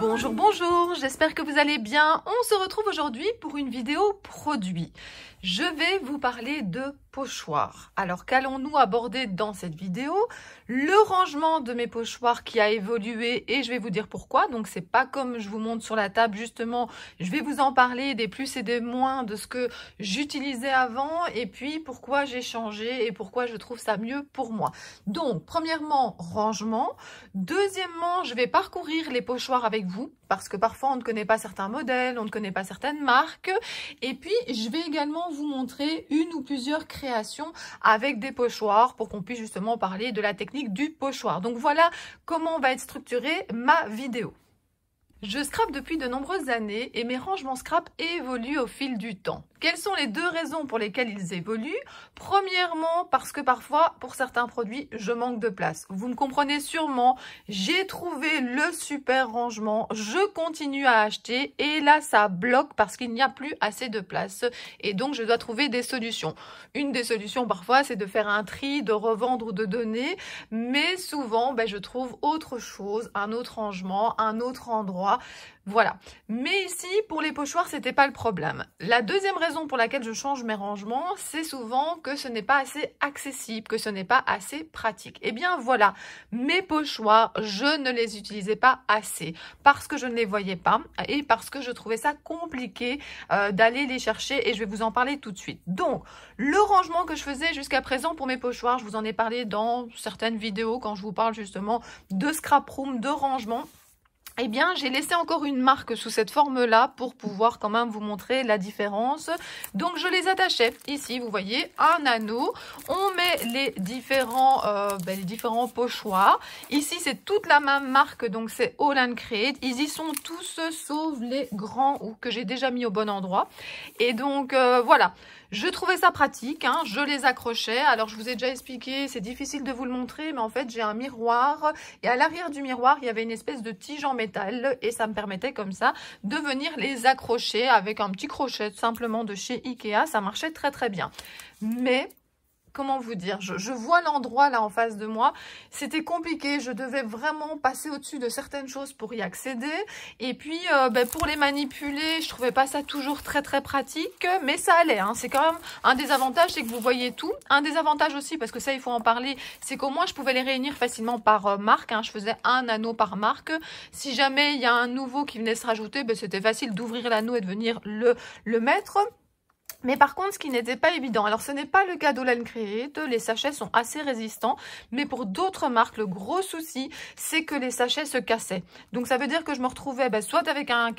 Bonjour, bonjour, j'espère que vous allez bien. On se retrouve aujourd'hui pour une vidéo produit. Je vais vous parler de alors qu'allons-nous aborder dans cette vidéo Le rangement de mes pochoirs qui a évolué et je vais vous dire pourquoi. Donc c'est pas comme je vous montre sur la table justement, je vais vous en parler des plus et des moins de ce que j'utilisais avant et puis pourquoi j'ai changé et pourquoi je trouve ça mieux pour moi. Donc premièrement, rangement. Deuxièmement, je vais parcourir les pochoirs avec vous parce que parfois on ne connaît pas certains modèles, on ne connaît pas certaines marques. Et puis, je vais également vous montrer une ou plusieurs créations avec des pochoirs pour qu'on puisse justement parler de la technique du pochoir. Donc voilà comment va être structurée ma vidéo. Je scrape depuis de nombreuses années et mes rangements scrap évoluent au fil du temps. Quelles sont les deux raisons pour lesquelles ils évoluent Premièrement, parce que parfois, pour certains produits, je manque de place. Vous me comprenez sûrement, j'ai trouvé le super rangement, je continue à acheter et là, ça bloque parce qu'il n'y a plus assez de place et donc je dois trouver des solutions. Une des solutions parfois, c'est de faire un tri, de revendre ou de donner, mais souvent, ben, je trouve autre chose, un autre rangement, un autre endroit voilà. Mais ici, pour les pochoirs, c'était pas le problème. La deuxième raison pour laquelle je change mes rangements, c'est souvent que ce n'est pas assez accessible, que ce n'est pas assez pratique. Eh bien, voilà. Mes pochoirs, je ne les utilisais pas assez parce que je ne les voyais pas et parce que je trouvais ça compliqué euh, d'aller les chercher et je vais vous en parler tout de suite. Donc, le rangement que je faisais jusqu'à présent pour mes pochoirs, je vous en ai parlé dans certaines vidéos quand je vous parle justement de scrap room, de rangement eh bien, j'ai laissé encore une marque sous cette forme-là pour pouvoir quand même vous montrer la différence. Donc, je les attachais ici, vous voyez, un anneau. On met les différents, euh, ben, les différents pochoirs. Ici, c'est toute la même marque, donc c'est All and Create. Ils y sont tous, sauf les grands ou que j'ai déjà mis au bon endroit. Et donc, euh, voilà. Je trouvais ça pratique, hein, je les accrochais. Alors, je vous ai déjà expliqué, c'est difficile de vous le montrer, mais en fait, j'ai un miroir. Et à l'arrière du miroir, il y avait une espèce de tige en métal. Et ça me permettait comme ça de venir les accrocher avec un petit crochet simplement de chez Ikea. Ça marchait très, très bien. Mais comment vous dire, je, vois l'endroit là en face de moi, c'était compliqué, je devais vraiment passer au-dessus de certaines choses pour y accéder, et puis euh, ben, pour les manipuler, je trouvais pas ça toujours très très pratique, mais ça allait, hein. c'est quand même un désavantage, c'est que vous voyez tout, un désavantage aussi, parce que ça il faut en parler, c'est qu'au moins je pouvais les réunir facilement par euh, marque, hein. je faisais un anneau par marque, si jamais il y a un nouveau qui venait se rajouter, ben, c'était facile d'ouvrir l'anneau et de venir le, le mettre, mais par contre, ce qui n'était pas évident, alors ce n'est pas le cas d'Olan Create, les sachets sont assez résistants, mais pour d'autres marques, le gros souci, c'est que les sachets se cassaient. Donc ça veut dire que je me retrouvais ben, soit avec un,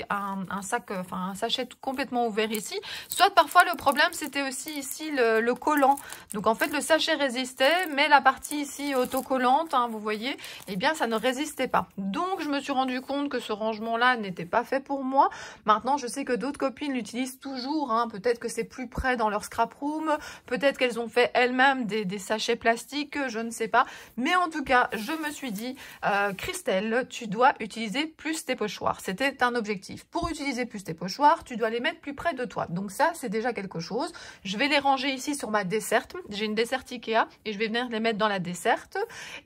sac, enfin un sachet complètement ouvert ici, soit parfois le problème, c'était aussi ici le, collant. Donc en fait, le sachet résistait, mais la partie ici autocollante, hein, vous voyez, eh bien ça ne résistait pas. Donc je me suis rendu compte que ce rangement-là n'était pas fait pour moi. Maintenant, je sais que d'autres copines l'utilisent toujours, hein. peut-être que c'est plus près dans leur scrap room, peut-être qu'elles ont fait elles-mêmes des, sachets plastiques, je ne sais pas. Mais en tout cas, je me suis dit, euh, Christelle, tu dois utiliser plus tes pochoirs. C'était un objectif. Pour utiliser plus tes pochoirs, tu dois les mettre plus près de toi. Donc ça, c'est déjà quelque chose. Je vais les ranger ici sur ma desserte. J'ai une desserte Ikea et je vais venir les mettre dans la desserte.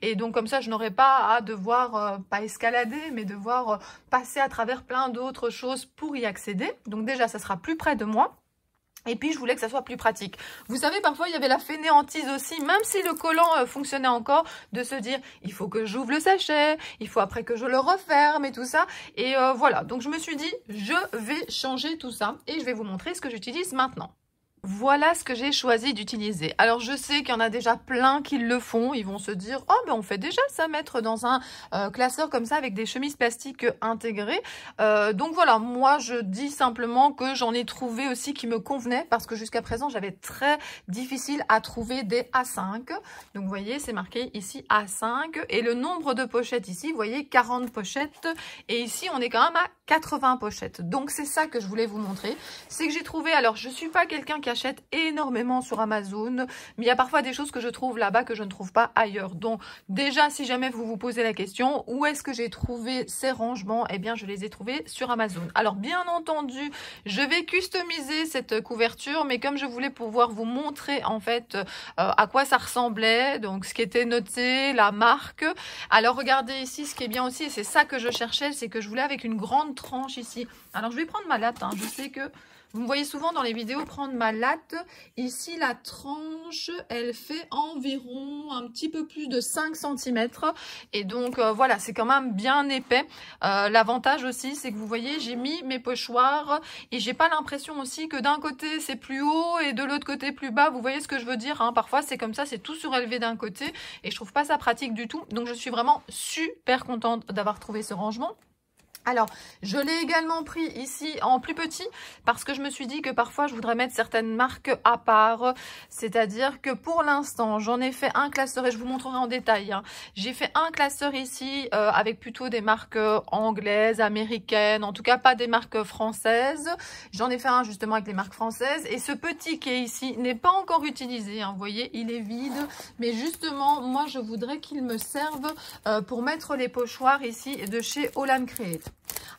Et donc comme ça, je n'aurai pas à devoir, euh, pas escalader, mais devoir euh, passer à travers plein d'autres choses pour y accéder. Donc déjà, ça sera plus près de moi. Et puis, je voulais que ça soit plus pratique. Vous savez, parfois, il y avait la fainéantise aussi, même si le collant euh, fonctionnait encore, de se dire, il faut que j'ouvre le sachet, il faut après que je le referme et tout ça. Et euh, voilà, donc je me suis dit, je vais changer tout ça et je vais vous montrer ce que j'utilise maintenant. Voilà ce que j'ai choisi d'utiliser. Alors je sais qu'il y en a déjà plein qui le font. Ils vont se dire « Oh ben on fait déjà ça, mettre dans un euh, classeur comme ça avec des chemises plastiques intégrées. Euh, donc voilà, moi je dis simplement que j'en ai trouvé aussi qui me convenait parce que jusqu'à présent j'avais très difficile à trouver des A5. Donc vous voyez c'est marqué ici A5 et le nombre de pochettes ici, vous voyez 40 pochettes et ici on est quand même à 80 pochettes. Donc c'est ça que je voulais vous montrer. C'est que j'ai trouvé, alors je suis pas quelqu'un qui achète énormément sur Amazon, mais il y a parfois des choses que je trouve là-bas que je ne trouve pas ailleurs. Donc déjà, si jamais vous vous posez la question, où est-ce que j'ai trouvé ces rangements Eh bien, je les ai trouvés sur Amazon. Alors bien entendu, je vais customiser cette couverture, mais comme je voulais pouvoir vous montrer en fait euh, à quoi ça ressemblait, donc ce qui était noté, la marque. Alors regardez ici, ce qui est bien aussi, et c'est ça que je cherchais, c'est que je voulais avec une grande tranche ici. Alors je vais prendre ma latte, hein. je sais que vous me voyez souvent dans les vidéos prendre ma latte. Ici, la tranche, elle fait environ un petit peu plus de 5 cm. Et donc, euh, voilà, c'est quand même bien épais. Euh, l'avantage aussi, c'est que vous voyez, j'ai mis mes pochoirs et j'ai pas l'impression aussi que d'un côté, c'est plus haut et de l'autre côté, plus bas. Vous voyez ce que je veux dire hein? Parfois, c'est comme ça, c'est tout surélevé d'un côté et je trouve pas ça pratique du tout. Donc, je suis vraiment super contente d'avoir trouvé ce rangement. Alors, je l'ai également pris ici en plus petit parce que je me suis dit que parfois je voudrais mettre certaines marques à part. C'est-à-dire que pour l'instant, j'en ai fait un classeur et je vous montrerai en détail. Hein. J'ai fait un classeur ici euh, avec plutôt des marques euh, anglaises, américaines, en tout cas pas des marques françaises. J'en ai fait un justement avec des marques françaises et ce petit qui est ici n'est pas encore utilisé. Hein, vous voyez, il est vide. Mais justement, moi je voudrais qu'il me serve euh, pour mettre les pochoirs ici de chez Olam Create.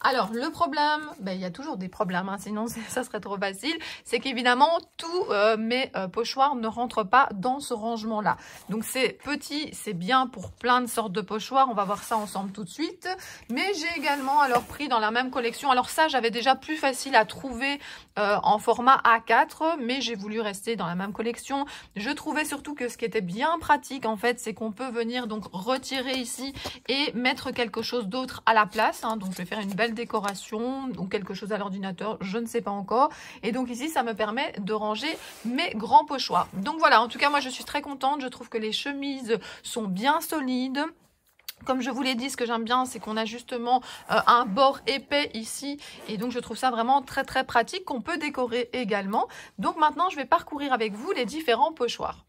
Alors, le problème, ben, il y a toujours des problèmes, hein, sinon ça serait trop facile, c'est qu'évidemment, tous euh, mes euh, pochoirs ne rentrent pas dans ce rangement-là. Donc, c'est petit, c'est bien pour plein de sortes de pochoirs, on va voir ça ensemble tout de suite. Mais j'ai également alors pris dans la même collection, alors ça, j'avais déjà plus facile à trouver euh, en format A4, mais j'ai voulu rester dans la même collection. Je trouvais surtout que ce qui était bien pratique, en fait, c'est qu'on peut venir donc retirer ici et mettre quelque chose d'autre à la place. Hein. donc, je vais faire une belle décoration ou quelque chose à l'ordinateur, je ne sais pas encore. Et donc ici, ça me permet de ranger mes grands pochoirs. Donc voilà, en tout cas, moi, je suis très contente. Je trouve que les chemises sont bien solides. Comme je vous l'ai dit, ce que j'aime bien, c'est qu'on a justement euh, un bord épais ici. Et donc, je trouve ça vraiment très, très pratique qu'on peut décorer également. Donc maintenant, je vais parcourir avec vous les différents pochoirs.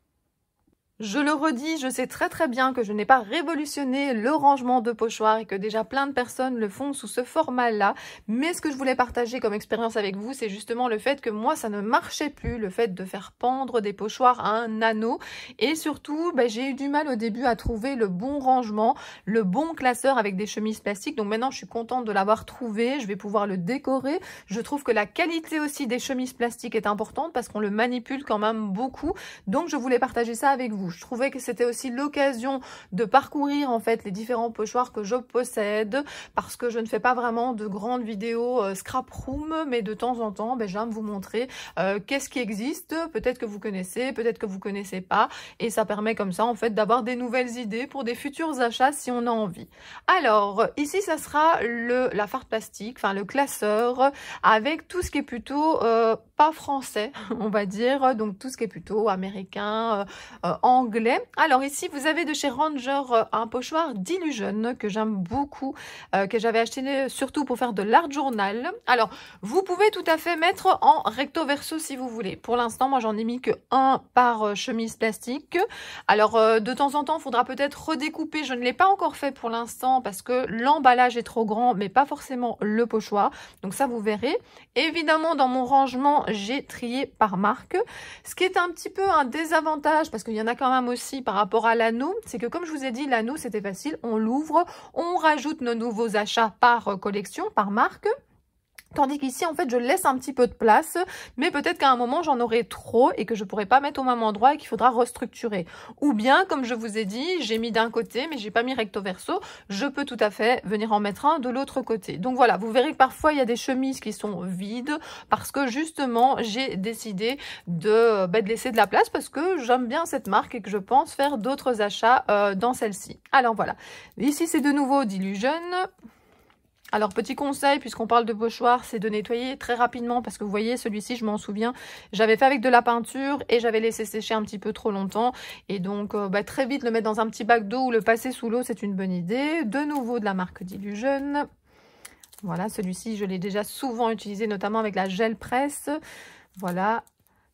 Je le redis, je sais très très bien que je n'ai pas révolutionné le rangement de pochoirs et que déjà plein de personnes le font sous ce format-là, mais ce que je voulais partager comme expérience avec vous, c'est justement le fait que moi ça ne marchait plus, le fait de faire pendre des pochoirs à un anneau, et surtout bah, j'ai eu du mal au début à trouver le bon rangement, le bon classeur avec des chemises plastiques, donc maintenant je suis contente de l'avoir trouvé, je vais pouvoir le décorer, je trouve que la qualité aussi des chemises plastiques est importante parce qu'on le manipule quand même beaucoup, donc je voulais partager ça avec vous. Je trouvais que c'était aussi l'occasion de parcourir en fait les différents pochoirs que je possède parce que je ne fais pas vraiment de grandes vidéos euh, scrap room, mais de temps en temps, ben, j'aime vous montrer euh, qu'est-ce qui existe. Peut-être que vous connaissez, peut-être que vous connaissez pas, et ça permet comme ça en fait d'avoir des nouvelles idées pour des futurs achats si on a envie. Alors ici, ça sera le la farde plastique, enfin le classeur avec tout ce qui est plutôt euh, pas français, on va dire, donc tout ce qui est plutôt américain, en alors ici, vous avez de chez Ranger euh, un pochoir d'illusion que j'aime beaucoup, euh, que j'avais acheté surtout pour faire de l'art journal. Alors, vous pouvez tout à fait mettre en recto verso si vous voulez. Pour l'instant, moi, j'en ai mis que un par euh, chemise plastique. Alors, de temps en temps, il faudra peut-être redécouper. Je ne l'ai pas encore fait pour l'instant parce que l'emballage est trop grand, mais pas forcément le pochoir. Donc ça, vous verrez. Évidemment, dans mon rangement, j'ai trié par marque, ce qui est un petit peu un désavantage parce qu'il y en a quand même aussi par rapport à l'anneau, c'est que comme je vous ai dit, l'anneau c'était facile, on l'ouvre, on rajoute nos nouveaux achats par euh, collection, par marque. Tandis qu'ici, en fait, je laisse un petit peu de place, mais peut-être qu'à un moment, j'en aurai trop et que je pourrai pas mettre au même endroit et qu'il faudra restructurer. Ou bien, comme je vous ai dit, j'ai mis d'un côté, mais j'ai pas mis recto verso, je peux tout à fait venir en mettre un de l'autre côté. Donc voilà, vous verrez que parfois, il y a des chemises qui sont vides parce que justement, j'ai décidé de, bah, laisser de la place parce que j'aime bien cette marque et que je pense faire d'autres achats euh, dans celle-ci. Alors voilà, ici, c'est de nouveau Dillusion. Alors petit conseil, puisqu'on parle de pochoir, c'est de nettoyer très rapidement parce que vous voyez celui-ci, je m'en souviens, j'avais fait avec de la peinture et j'avais laissé sécher un petit peu trop longtemps et donc euh, bah, très vite le mettre dans un petit bac d'eau ou le passer sous l'eau, c'est une bonne idée. De nouveau de la marque Dilution. Voilà, celui-ci je l'ai déjà souvent utilisé notamment avec la gel presse. Voilà,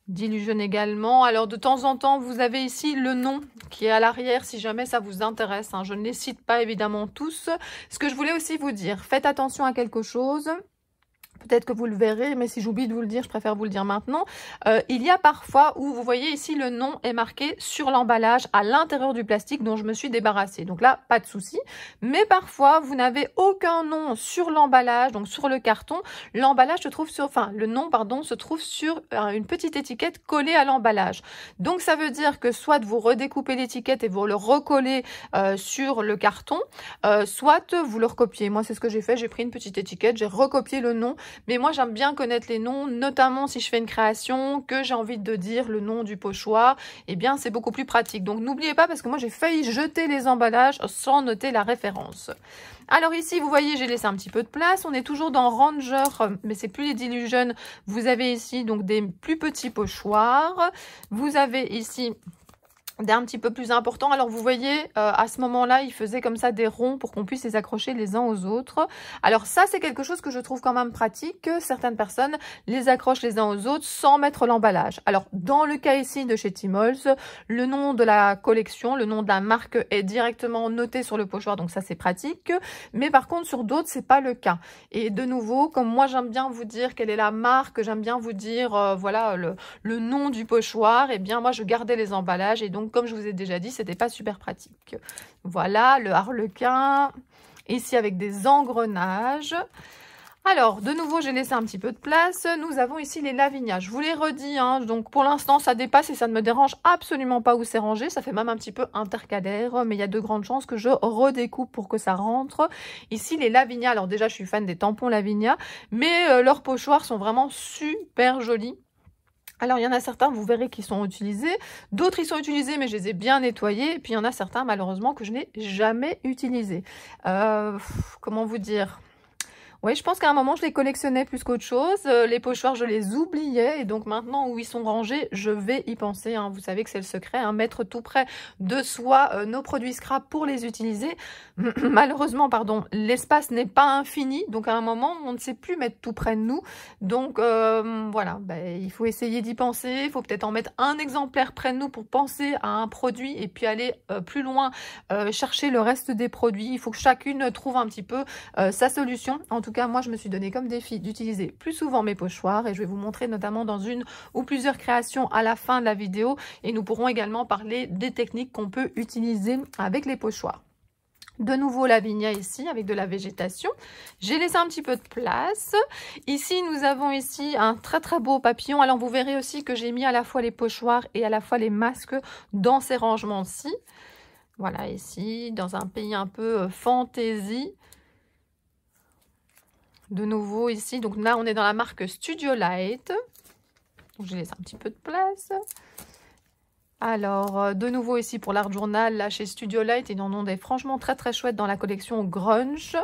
Dilution également. Alors de temps en temps, vous avez ici le nom qui est à l'arrière si jamais ça vous intéresse. Hein. Je ne les cite pas évidemment tous. Ce que je voulais aussi vous dire, faites attention à quelque chose peut-être que vous le verrez, mais si j'oublie de vous le dire, je préfère vous le dire maintenant. Euh, il y a parfois où vous voyez ici le nom est marqué sur l'emballage à l'intérieur du plastique dont je me suis débarrassée. Donc là, pas de souci. Mais parfois, vous n'avez aucun nom sur l'emballage, donc sur le carton. L'emballage se trouve sur, enfin, le nom, pardon, se trouve sur euh, une petite étiquette collée à l'emballage. Donc ça veut dire que soit vous redécoupez l'étiquette et vous le recollez euh, sur le carton, soit vous le recopiez. Moi, c'est ce que j'ai fait. J'ai pris une petite étiquette, j'ai recopié le nom mais moi, j'aime bien connaître les noms, notamment si je fais une création, que j'ai envie de dire le nom du pochoir. Eh bien, c'est beaucoup plus pratique. Donc, n'oubliez pas, parce que moi, j'ai failli jeter les emballages sans noter la référence. Alors ici, vous voyez, j'ai laissé un petit peu de place. On est toujours dans Ranger, mais c'est plus les Dillusion. Vous avez ici donc des plus petits pochoirs. Vous avez ici d'un petit peu plus important. Alors vous voyez, euh, à ce moment-là, il faisait comme ça des ronds pour qu'on puisse les accrocher les uns aux autres. Alors ça, c'est quelque chose que je trouve quand même pratique, certaines personnes les accrochent les uns aux autres sans mettre l'emballage. Alors dans le cas ici de chez Timols, le nom de la collection, le nom de la marque est directement noté sur le pochoir, donc ça c'est pratique. Mais par contre, sur d'autres, c'est pas le cas. Et de nouveau, comme moi j'aime bien vous dire quelle est la marque, j'aime bien vous dire euh, voilà le, nom du pochoir, et eh bien moi je gardais les emballages et donc donc, comme je vous ai déjà dit, n'était pas super pratique. Voilà, le harlequin. Ici, avec des engrenages. Alors, de nouveau, j'ai laissé un petit peu de place. Nous avons ici les lavinias. Je vous les redis, hein. donc pour l'instant, ça dépasse et ça ne me dérange absolument pas où c'est rangé. Ça fait même un petit peu intercalaire, mais il y a de grandes chances que je redécoupe pour que ça rentre. Ici, les lavinia. Alors déjà, je suis fan des tampons lavinias, mais euh, leurs pochoirs sont vraiment super jolis. Alors, il y en a certains, vous verrez, qu'ils sont utilisés. D'autres, ils sont utilisés, mais je les ai bien nettoyés. Et puis, il y en a certains, malheureusement, que je n'ai jamais utilisés. Euh, comment vous dire oui, je pense qu'à un moment, je les collectionnais plus qu'autre chose. Euh, les pochoirs, je les oubliais. Et donc maintenant, où ils sont rangés, je vais y penser. Hein. Vous savez que c'est le secret. Hein. Mettre tout près de soi euh, nos produits scrap pour les utiliser. Malheureusement, pardon, l'espace n'est pas infini. Donc à un moment, on ne sait plus mettre tout près de nous. Donc euh, voilà, ben, il faut essayer d'y penser. Il faut peut-être en mettre un exemplaire près de nous pour penser à un produit et puis aller plus loin chercher le reste des produits. Il faut que chacune trouve un petit peu sa solution. En tout cas, moi, je me suis donné comme défi d'utiliser plus souvent mes pochoirs et je vais vous montrer notamment dans une ou plusieurs créations à la fin de la vidéo et nous pourrons également parler des techniques qu'on peut utiliser avec les pochoirs. De nouveau la vigna ici avec de la végétation. J'ai laissé un petit peu de place. Ici, nous avons ici un très très beau papillon. Alors, vous verrez aussi que j'ai mis à la fois les pochoirs et à la fois les masques dans ces rangements-ci. Voilà, ici, dans un pays un peu euh, fantaisie de nouveau ici. Donc là, on est dans la marque Studio Light. Donc, je laisse un petit peu de place. Alors, euh, de nouveau ici pour l'Art Journal, là chez Studio Light, ils en ont des franchement très très chouettes dans la collection Grunge.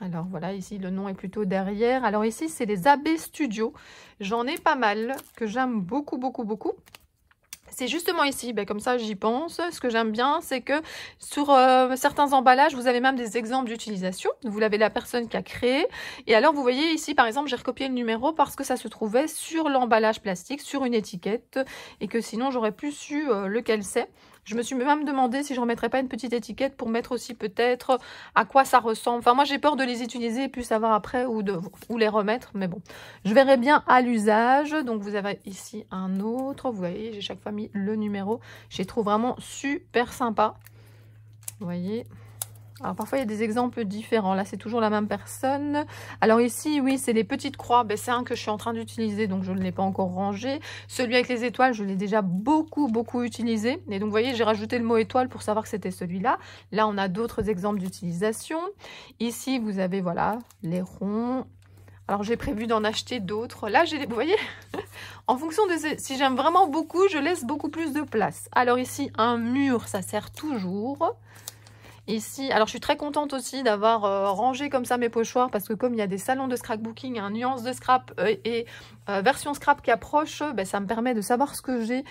Alors voilà, ici le nom est plutôt derrière. Alors ici, c'est les AB Studio. J'en ai pas mal, que j'aime beaucoup, beaucoup, beaucoup c'est justement ici, ben, comme ça j'y pense. Ce que j'aime bien, c'est que sur euh, certains emballages, vous avez même des exemples d'utilisation. Vous l'avez la personne qui a créé. Et alors, vous voyez ici, par exemple, j'ai recopié le numéro parce que ça se trouvait sur l'emballage plastique, sur une étiquette, et que sinon, j'aurais plus su euh, lequel c'est. Je me suis même demandé si je remettrais pas une petite étiquette pour mettre aussi peut-être à quoi ça ressemble. Enfin, moi, j'ai peur de les utiliser et puis savoir après où de les remettre. Mais bon, je verrai bien à l'usage. Donc, vous avez ici un autre. Vous voyez, j'ai chaque fois mis le numéro. Je les trouve vraiment super sympa. Vous voyez alors parfois il y a des exemples différents, là c'est toujours la même personne. Alors ici oui c'est les petites croix, ben, c'est un que je suis en train d'utiliser donc je ne l'ai pas encore rangé. Celui avec les étoiles je l'ai déjà beaucoup beaucoup utilisé et donc vous voyez j'ai rajouté le mot étoile pour savoir que c'était celui-là. Là on a d'autres exemples d'utilisation. Ici vous avez voilà les ronds. Alors j'ai prévu d'en acheter d'autres. Là j'ai vous voyez En fonction de si j'aime vraiment beaucoup, je laisse beaucoup plus de place. Alors ici, un mur, ça sert toujours. Ici, alors je suis très contente aussi d'avoir euh, rangé comme ça mes pochoirs parce que comme il y a des salons de scrapbooking, un hein, nuance de scrap euh, et euh, version scrap qui approche, ben, ça me permet de savoir ce que j'ai.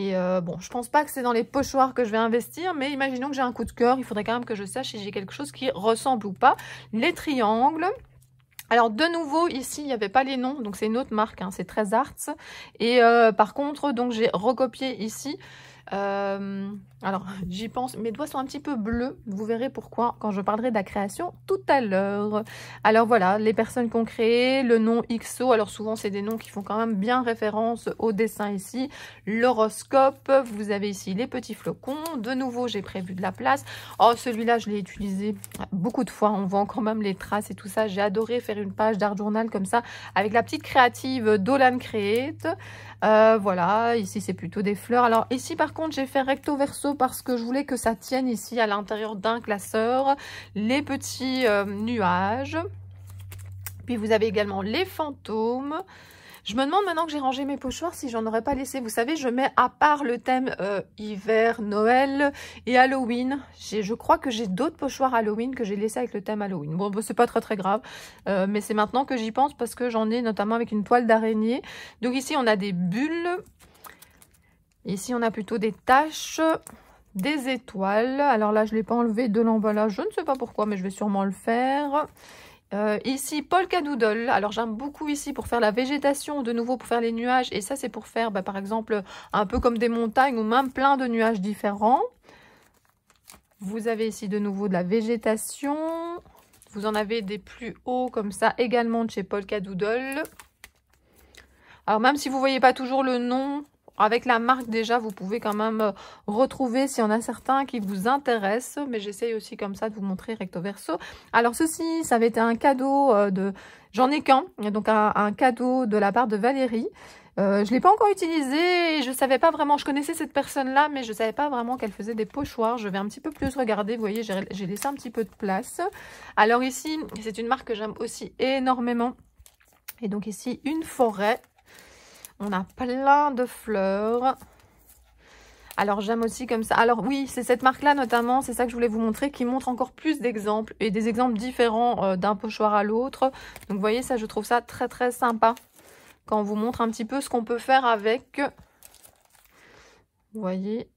Et bon, je pense pas que c'est dans les pochoirs que je vais investir, mais imaginons que j'ai un coup de cœur, il faudrait quand même que je sache si j'ai quelque chose qui ressemble ou pas. Les triangles, alors de nouveau ici il n'y avait pas les noms donc c'est une autre marque, hein, c'est très arts et par contre donc j'ai recopié ici euh, alors, j'y pense. Mes doigts sont un petit peu bleus. Vous verrez pourquoi quand je parlerai de la création tout à l'heure. Alors voilà, les personnes ont créé le nom XO. Alors souvent, c'est des noms qui font quand même bien référence au dessin ici. L'horoscope. Vous avez ici les petits flocons. De nouveau, j'ai prévu de la place. Oh, celui-là, je l'ai utilisé beaucoup de fois. On voit quand même les traces et tout ça. J'ai adoré faire une page d'art journal comme ça avec la petite créative Dolan Create. Euh, voilà, ici c'est plutôt des fleurs. Alors ici par contre j'ai fait recto verso parce que je voulais que ça tienne ici à l'intérieur d'un classeur les petits euh, nuages. Puis vous avez également les fantômes. Je me demande maintenant que j'ai rangé mes pochoirs si j'en aurais pas laissé. Vous savez, je mets à part le thème euh, hiver, Noël et Halloween. Je crois que j'ai d'autres pochoirs Halloween que j'ai laissés avec le thème Halloween. Bon, bah, c'est pas très très grave, euh, mais c'est maintenant que j'y pense parce que j'en ai notamment avec une toile d'araignée. Donc ici, on a des bulles. Ici, on a plutôt des taches des étoiles. Alors là, je ne l'ai pas enlevé de l'emballage. Je ne sais pas pourquoi, mais je vais sûrement le faire. Euh, ici, Paul Doodle. Alors, j'aime beaucoup ici pour faire la végétation, de nouveau pour faire les nuages. Et ça, c'est pour faire, bah, par exemple, un peu comme des montagnes ou même plein de nuages différents. Vous avez ici de nouveau de la végétation. Vous en avez des plus hauts comme ça, également de chez Paul Cadoodle. Alors, même si vous ne voyez pas toujours le nom avec la marque déjà, vous pouvez quand même euh, retrouver s'il y en a certains qui vous intéressent. Mais j'essaye aussi comme ça de vous montrer recto verso. Alors ceci, ça avait été un cadeau euh, de... J'en ai qu'un, donc un, cadeau de la part de Valérie. Euh, je ne l'ai pas encore utilisé et je ne savais pas vraiment, je connaissais cette personne-là, mais je ne savais pas vraiment qu'elle faisait des pochoirs. Je vais un petit peu plus regarder, vous voyez, j'ai laissé un petit peu de place. Alors ici, c'est une marque que j'aime aussi énormément. Et donc ici, une forêt on a plein de fleurs. Alors, j'aime aussi comme ça. Alors oui, c'est cette marque-là notamment, c'est ça que je voulais vous montrer, qui montre encore plus d'exemples et des exemples différents euh, d'un pochoir à l'autre. Donc, vous voyez, ça, je trouve ça très, très sympa quand on vous montre un petit peu ce qu'on peut faire avec. Vous voyez,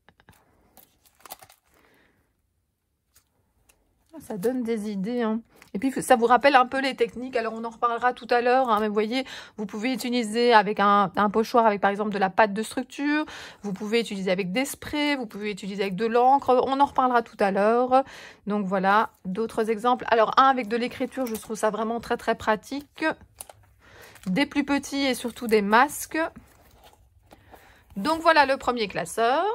Ah, ça donne des idées. Hein. Et puis, ça vous rappelle un peu les techniques. Alors, on en reparlera tout à l'heure. Hein, mais vous voyez, vous pouvez utiliser avec un, un, pochoir, avec par exemple de la pâte de structure. Vous pouvez utiliser avec des sprays. Vous pouvez utiliser avec de l'encre. On en reparlera tout à l'heure. Donc, voilà, d'autres exemples. Alors, un avec de l'écriture, je trouve ça vraiment très, très pratique. Des plus petits et surtout des masques. Donc, voilà le premier classeur.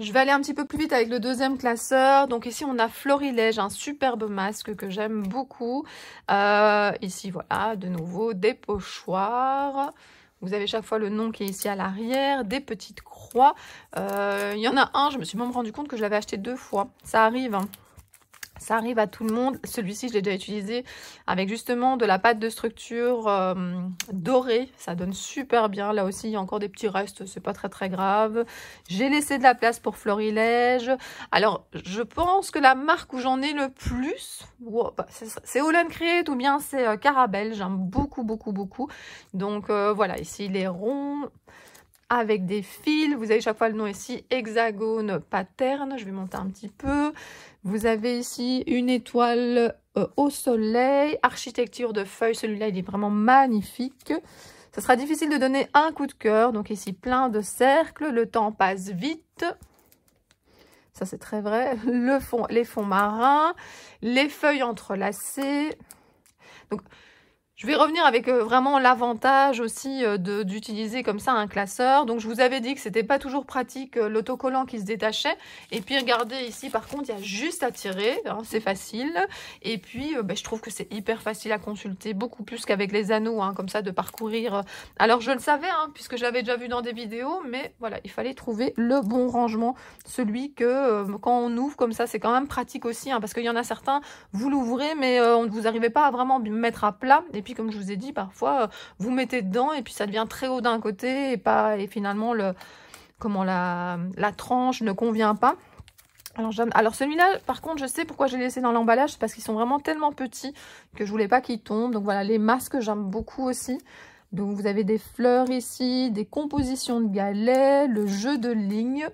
Je vais aller un petit peu plus vite avec le deuxième classeur. Donc ici, on a Florilège, un superbe masque que j'aime beaucoup. Euh, ici, voilà, de nouveau, des pochoirs. Vous avez chaque fois le nom qui est ici à l'arrière, des petites croix. Euh, il y en a un, je me suis même rendu compte que je l'avais acheté deux fois. Ça arrive, hein. Ça arrive à tout le monde. Celui-ci, je l'ai déjà utilisé avec justement de la pâte de structure euh, dorée. Ça donne super bien. Là aussi, il y a encore des petits restes. C'est pas très très grave. J'ai laissé de la place pour florilège. Alors, je pense que la marque où j'en ai le plus, bah, c'est Holland Create ou bien c'est euh, Carabel. J'aime beaucoup, beaucoup, beaucoup. Donc euh, voilà, ici, il est rond avec des fils. Vous avez chaque fois le nom ici, hexagone, pattern. Je vais monter un petit peu. Vous avez ici une étoile euh, au soleil, architecture de feuilles. Celui-là, il est vraiment magnifique. ça sera difficile de donner un coup de cœur. Donc ici, plein de cercles. Le temps passe vite. Ça, c'est très vrai. Le fond, les fonds marins, les feuilles entrelacées. Donc, je vais revenir avec euh, vraiment l'avantage aussi euh, d'utiliser comme ça un classeur. Donc je vous avais dit que c'était pas toujours pratique euh, l'autocollant qui se détachait. Et puis regardez ici par contre il y a juste à tirer, hein, c'est facile. Et puis bah, je trouve que c'est hyper facile à consulter, beaucoup plus qu'avec les anneaux, hein, comme ça de parcourir. Alors je le savais hein, puisque je l'avais déjà vu dans des vidéos, mais voilà il fallait trouver le bon rangement, celui que quand on ouvre comme ça c'est quand même pratique aussi, parce qu'il y en a certains vous l'ouvrez mais on ne vous n'arrivez pas à vraiment mettre à plat comme je vous ai dit, parfois, euh, vous mettez dedans et puis ça devient très haut d'un côté et, pas, et finalement, le, comment la, la tranche ne convient pas. Alors, Alors celui-là, par contre, je sais pourquoi j'ai laissé dans l'emballage, c'est parce qu'ils sont vraiment tellement petits que je voulais pas qu'ils tombent. Donc voilà, les masques, j'aime beaucoup aussi. Donc vous avez des fleurs ici, des compositions de galets, le jeu de lignes.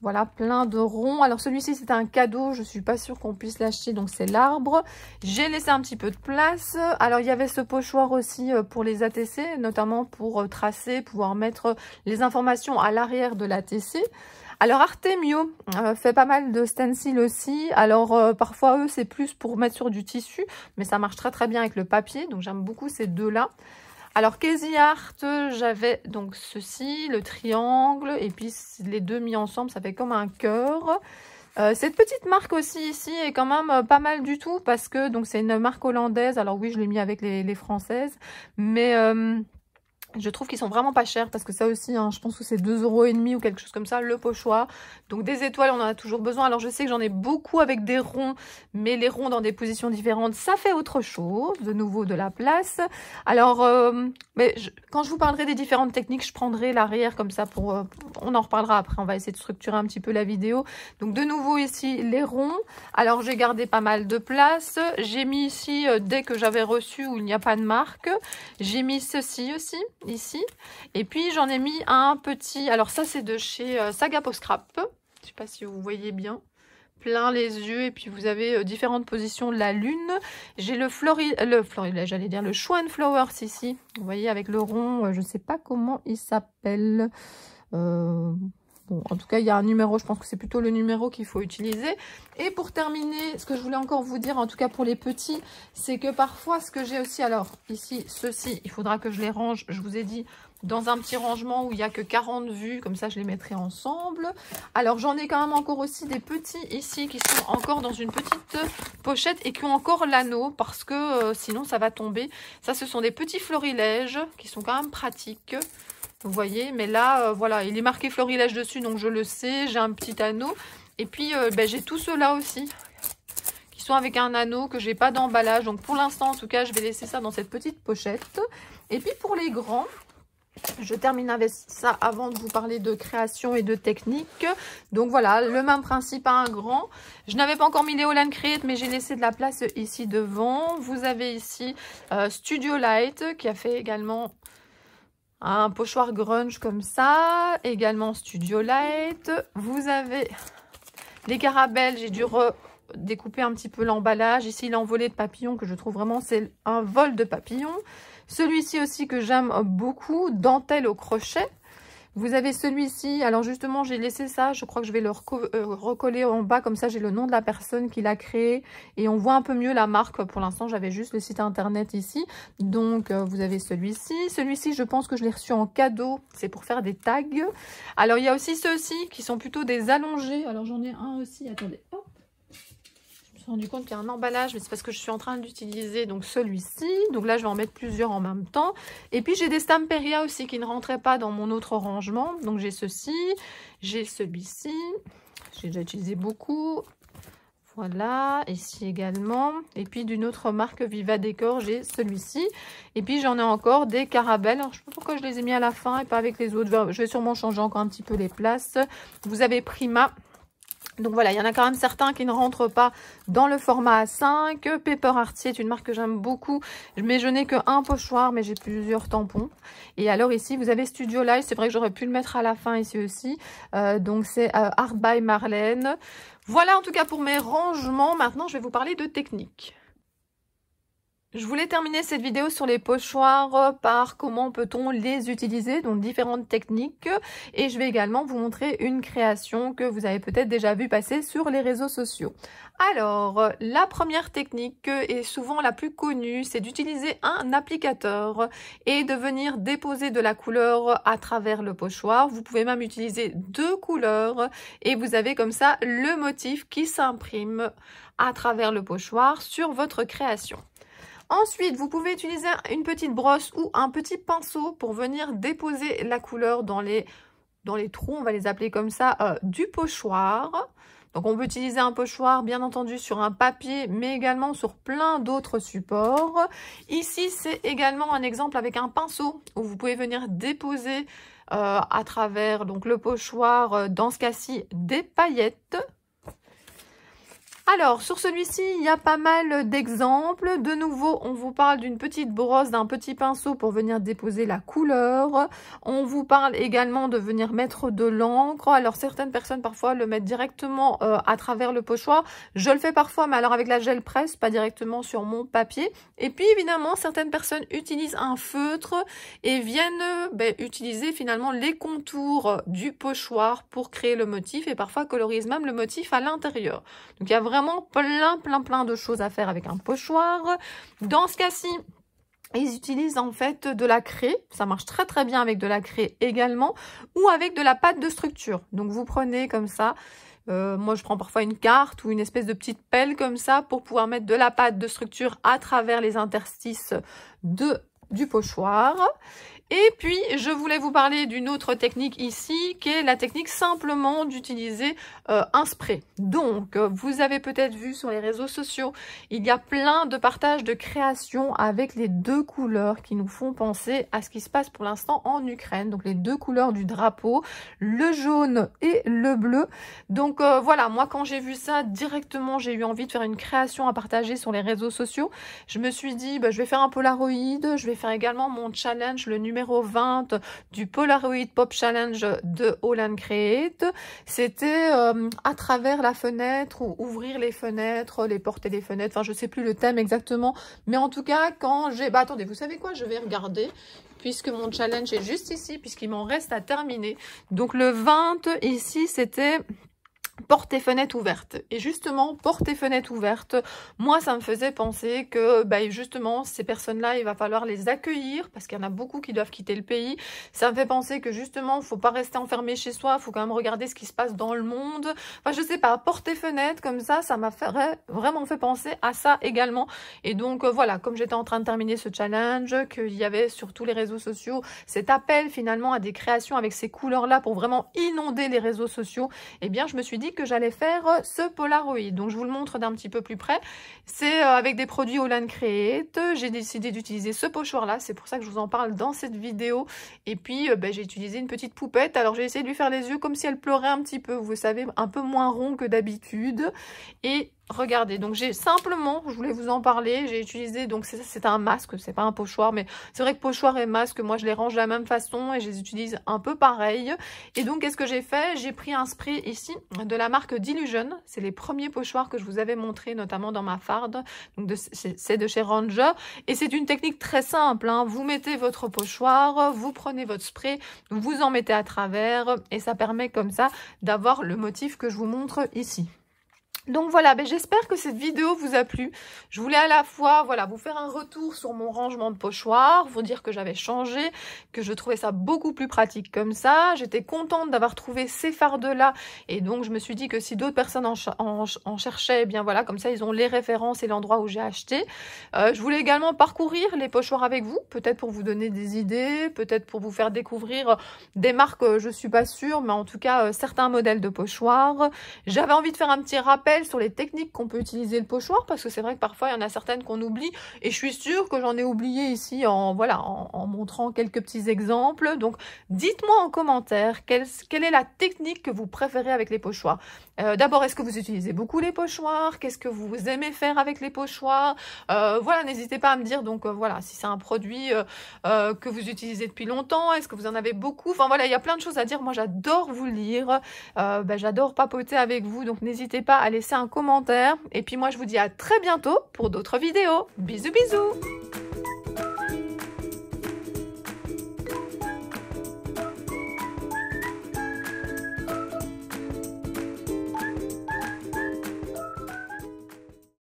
Voilà, plein de ronds. Alors celui-ci, c'est un cadeau. Je ne suis pas sûre qu'on puisse l'acheter, donc c'est l'arbre. J'ai laissé un petit peu de place. Alors il y avait ce pochoir aussi euh, pour les ATC, notamment pour euh, tracer, pouvoir mettre euh, les informations à l'arrière de l'ATC. Alors Artemio fait pas mal de stencils aussi. Alors parfois eux, c'est plus pour mettre sur du tissu, mais ça marche très très bien avec le papier. Donc j'aime beaucoup ces deux-là. Alors, Casey Art, j'avais donc ceci, le triangle, et puis les deux mis ensemble, ça fait comme un cœur. Euh, cette petite marque aussi ici est quand même euh, pas mal du tout parce que donc c'est une marque hollandaise. Alors oui, je l'ai mis avec les, françaises, mais... Euh, je trouve qu'ils sont vraiment pas chers parce que ça aussi, hein, je pense que c'est 2,5€ ou quelque chose comme ça, le pochoir. Donc des étoiles, on en a toujours besoin. Alors je sais que j'en ai beaucoup avec des ronds, mais les ronds dans des positions différentes, ça fait autre chose. De nouveau, de la place. Alors, euh, mais quand je vous parlerai des différentes techniques, je prendrai l'arrière comme ça pour... Euh, on en reparlera après, on va essayer de structurer un petit peu la vidéo. Donc de nouveau ici, les ronds. Alors j'ai gardé pas mal de place. J'ai mis ici, euh, dès que j'avais reçu où il n'y a pas de marque, j'ai mis ceci aussi ici. Et puis j'en ai mis un petit, alors ça c'est de chez euh, Saga Post Scrap. Je sais pas si vous voyez bien plein les yeux et puis vous avez euh, différentes positions de la lune. J'ai le flori, le florilège, j'allais dire le Schwan Flowers ici. Vous voyez avec le rond, euh, je ne sais pas comment il s'appelle. Euh, en tout cas, il y a un numéro, je pense que c'est plutôt le numéro qu'il faut utiliser. Et pour terminer, ce que je voulais encore vous dire, en tout cas pour les petits, c'est que parfois, ce que j'ai aussi, alors ici, ceci, il faudra que je les range, je vous ai dit, dans un petit rangement où il n'y a que 40 vues, comme ça je les mettrai ensemble. Alors j'en ai quand même encore aussi des petits ici qui sont encore dans une petite pochette et qui ont encore l'anneau parce que euh, sinon ça va tomber. Ça ce sont des petits florilèges qui sont quand même pratiques. Vous voyez, mais là, euh, voilà, il est marqué florilège dessus, donc je le sais, j'ai un petit anneau. Et puis, euh, ben, j'ai tous ceux-là aussi, qui sont avec un anneau que j'ai pas d'emballage. Donc, pour l'instant, en tout cas, je vais laisser ça dans cette petite pochette. Et puis, pour les grands, je termine avec ça avant de vous parler de création et de technique. Donc voilà, le même principe à un grand. Je n'avais pas encore mis les Holland Create, mais j'ai laissé de la place ici devant. Vous avez ici euh, Studio Light, qui a fait également un pochoir grunge comme ça, également Studio Light. Vous avez les carabelles, j'ai dû découper un petit peu l'emballage. Ici, l'envolée de papillon que je trouve vraiment, c'est un vol de papillon. Celui-ci aussi que j'aime beaucoup, dentelle au crochet. Vous avez celui-ci. Alors justement, j'ai laissé ça. Je crois que je vais le euh, recoller en bas. Comme ça, j'ai le nom de la personne qui l'a créé. Et on voit un peu mieux la marque. Pour l'instant, j'avais juste le site internet ici. Donc, euh, vous avez celui-ci. Celui-ci, je pense que je l'ai reçu en cadeau. C'est pour faire des tags. Alors, il y a aussi ceux-ci qui sont plutôt des allongés. Alors, j'en ai un aussi. Attendez suis rendu compte qu'il y a un emballage, mais c'est parce que je suis en train d'utiliser donc celui-ci. Donc là, je vais en mettre plusieurs en même temps. Et puis, j'ai des Stamperia aussi qui ne rentraient pas dans mon autre rangement. Donc, j'ai ceci, j'ai celui-ci. J'ai déjà utilisé beaucoup. Voilà, ici également. Et puis d'une autre marque Viva Décor, j'ai celui-ci. Et puis j'en ai encore des carabelles. Alors, je ne sais pas pourquoi je les ai mis à la fin et pas avec les autres. Je vais sûrement changer encore un petit peu les places. Vous avez Prima. Donc voilà, il y en a quand même certains qui ne rentrent pas dans le format A5. Paper Artie est une marque que j'aime beaucoup, mais je n'ai qu'un pochoir, mais j'ai plusieurs tampons. Et alors ici, vous avez Studio Life. c'est vrai que j'aurais pu le mettre à la fin ici aussi. Euh, donc c'est euh, Art by Marlène. Voilà en tout cas pour mes rangements. Maintenant, je vais vous parler de technique. Je voulais terminer cette vidéo sur les pochoirs euh, par comment peut-on les utiliser, donc différentes techniques. Et je vais également vous montrer une création que vous avez peut-être déjà vu passer sur les réseaux sociaux. Alors, euh, la première technique est euh, souvent la plus connue, c'est d'utiliser un applicateur et de venir déposer de la couleur à travers le pochoir. Vous pouvez même utiliser deux couleurs et vous avez comme ça le motif qui s'imprime à travers le pochoir sur votre création. Ensuite, vous pouvez utiliser une petite brosse ou un petit pinceau pour venir déposer la couleur dans les, dans les trous, on va les appeler comme ça, euh, du pochoir. Donc on peut utiliser un pochoir bien entendu sur un papier mais également sur plein d'autres supports. Ici c'est également un exemple avec un pinceau où vous pouvez venir déposer euh, à travers donc, le pochoir euh, dans ce cas-ci des paillettes alors, sur celui-ci, il y a pas mal d'exemples. De nouveau, on vous parle d'une petite brosse, d'un petit pinceau pour venir déposer la couleur. On vous parle également de venir mettre de l'encre. Alors, certaines personnes, parfois, le mettent directement euh, à travers le pochoir. Je le fais parfois, mais alors avec la gel presse, pas directement sur mon papier. Et puis, évidemment, certaines personnes utilisent un feutre et viennent ben, utiliser finalement les contours du pochoir pour créer le motif et parfois colorisent même le motif à l'intérieur. Donc, il y a vraiment plein, plein, plein de choses à faire avec un pochoir. Dans ce cas-ci, ils utilisent en fait de la craie, ça marche très très bien avec de la craie également, ou avec de la pâte de structure. Donc vous prenez comme ça, euh, moi je prends parfois une carte ou une espèce de petite pelle comme ça pour pouvoir mettre de la pâte de structure à travers les interstices de, du pochoir. Et puis, je voulais vous parler d'une autre technique ici, qui est la technique simplement d'utiliser euh, un spray. Donc, vous avez peut-être vu sur les réseaux sociaux, il y a plein de partages de créations avec les deux couleurs qui nous font penser à ce qui se passe pour l'instant en Ukraine. Donc, les deux couleurs du drapeau, le jaune et le bleu. Donc, euh, voilà, moi, quand j'ai vu ça, directement, j'ai eu envie de faire une création à partager sur les réseaux sociaux. Je me suis dit, bah, je vais faire un Polaroid, je vais faire également mon challenge, le numéro 20 du Polaroid Pop Challenge de Holland Create. C'était euh, à travers la fenêtre ou ouvrir les fenêtres, les porter les fenêtres. Enfin, je sais plus le thème exactement. Mais en tout cas, quand j'ai... Bah attendez, vous savez quoi Je vais regarder puisque mon challenge est juste ici, puisqu'il m'en reste à terminer. Donc le 20 ici, c'était Porte et ouverte Et justement, porte et ouverte moi, ça me faisait penser que, ben, justement, ces personnes-là, il va falloir les accueillir parce qu'il y en a beaucoup qui doivent quitter le pays. Ça me fait penser que, justement, faut pas rester enfermé chez soi, faut quand même regarder ce qui se passe dans le monde. Enfin, je sais pas, Porte et comme ça, ça m'a vraiment fait penser à ça également. Et donc, euh, voilà, comme j'étais en train de terminer ce challenge, qu'il y avait sur tous les réseaux sociaux cet appel, finalement, à des créations avec ces couleurs-là pour vraiment inonder les réseaux sociaux, eh bien, je me suis dit, que j'allais faire euh, ce Polaroid. Donc je vous le montre d'un petit peu plus près. C'est euh, avec des produits Olan Create. J'ai décidé d'utiliser ce pochoir-là. C'est pour ça que je vous en parle dans cette vidéo. Et puis euh, ben, j'ai utilisé une petite poupette. Alors j'ai essayé de lui faire les yeux comme si elle pleurait un petit peu. Vous savez, un peu moins rond que d'habitude. Et regardez, donc j'ai simplement, je voulais vous en parler, j'ai utilisé, donc c'est un masque, c'est pas un pochoir, mais c'est vrai que pochoir et masque, moi je les range de la même façon et je les utilise un peu pareil. Et donc qu'est-ce que j'ai fait J'ai pris un spray ici de la marque Dillusion. c'est les premiers pochoirs que je vous avais montré notamment dans ma farde, donc c'est de chez Ranger, et c'est une technique très simple, hein. vous mettez votre pochoir, vous prenez votre spray, vous en mettez à travers et ça permet comme ça d'avoir le motif que je vous montre ici. Donc voilà, ben, j'espère que cette vidéo vous a plu. Je voulais à la fois voilà, vous faire un retour sur mon rangement de pochoirs vous dire que j'avais changé, que je trouvais ça beaucoup plus pratique comme ça. J'étais contente d'avoir trouvé ces fardes-là et donc je me suis dit que si d'autres personnes en, cherchaient, eh bien voilà, comme ça ils ont les références et l'endroit où j'ai acheté. Euh, je voulais également parcourir les pochoirs avec vous, peut-être pour vous donner des idées, peut-être pour vous faire découvrir euh, des marques, euh, je suis pas sûre, mais en tout cas certains modèles de pochoirs. J'avais envie de faire un petit rappel sur les techniques qu'on peut utiliser le pochoir, parce que c'est vrai que parfois il y en a certaines qu'on oublie, et je suis sûre que j'en ai oublié ici en, voilà, en, montrant quelques petits exemples. Donc dites-moi en commentaire quelle, quelle, est la technique que vous préférez avec les pochoirs. Euh, d'abord, est-ce que vous utilisez beaucoup les pochoirs Qu'est-ce que vous aimez faire avec les pochoirs euh, Voilà, n'hésitez pas à me dire donc euh, voilà si c'est un produit que vous utilisez depuis longtemps, est-ce que vous en avez beaucoup Enfin voilà, il y a plein de choses à dire. Moi j'adore vous lire, ben, j'adore papoter avec vous, donc n'hésitez pas à laisser un commentaire. Et puis moi, je vous dis à très bientôt pour d'autres vidéos. Bisous, bisous